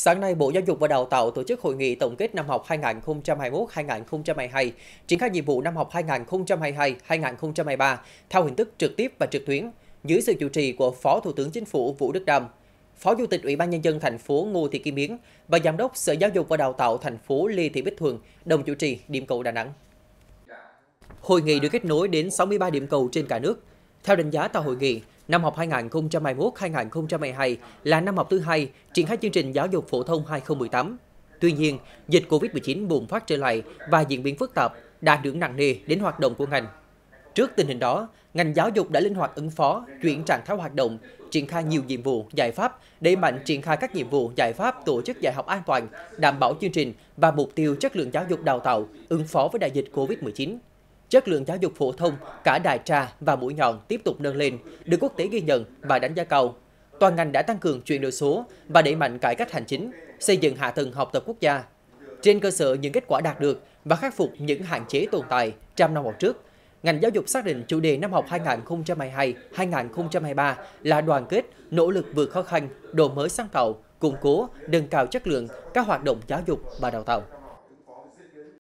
Sáng nay, Bộ Giáo dục và Đào tạo tổ chức hội nghị tổng kết năm học 2021-2022, triển khai nhiệm vụ năm học 2022-2023 theo hình thức trực tiếp và trực tuyến dưới sự chủ trì của Phó Thủ tướng Chính phủ Vũ Đức Đam, Phó Chủ tịch Ủy ban nhân dân thành phố Ngô Thị Kim Yến và Giám đốc Sở Giáo dục và Đào tạo thành phố Lê Thị Bích Thuận đồng chủ trì điểm cầu Đà Nẵng. Hội nghị được kết nối đến 63 điểm cầu trên cả nước. Theo đánh giá tại hội nghị, Năm học 2021-2022 là năm học thứ hai triển khai chương trình giáo dục phổ thông 2018. Tuy nhiên, dịch Covid-19 bùng phát trở lại và diễn biến phức tạp đã ảnh nặng nề đến hoạt động của ngành. Trước tình hình đó, ngành giáo dục đã linh hoạt ứng phó, chuyển trạng thái hoạt động, triển khai nhiều nhiệm vụ, giải pháp, đẩy mạnh triển khai các nhiệm vụ, giải pháp tổ chức dạy học an toàn, đảm bảo chương trình và mục tiêu chất lượng giáo dục đào tạo, ứng phó với đại dịch COVID-19. Chất lượng giáo dục phổ thông, cả đại trà và mũi nhọn tiếp tục nâng lên, được quốc tế ghi nhận và đánh giá cao. Toàn ngành đã tăng cường chuyển đổi số và đẩy mạnh cải cách hành chính, xây dựng hạ tầng học tập quốc gia. Trên cơ sở những kết quả đạt được và khắc phục những hạn chế tồn tại trong năm học trước, ngành giáo dục xác định chủ đề năm học 2022-2023 là đoàn kết, nỗ lực vượt khó khăn, đổi mới sáng tạo, củng cố, nâng cao chất lượng các hoạt động giáo dục và đào tạo.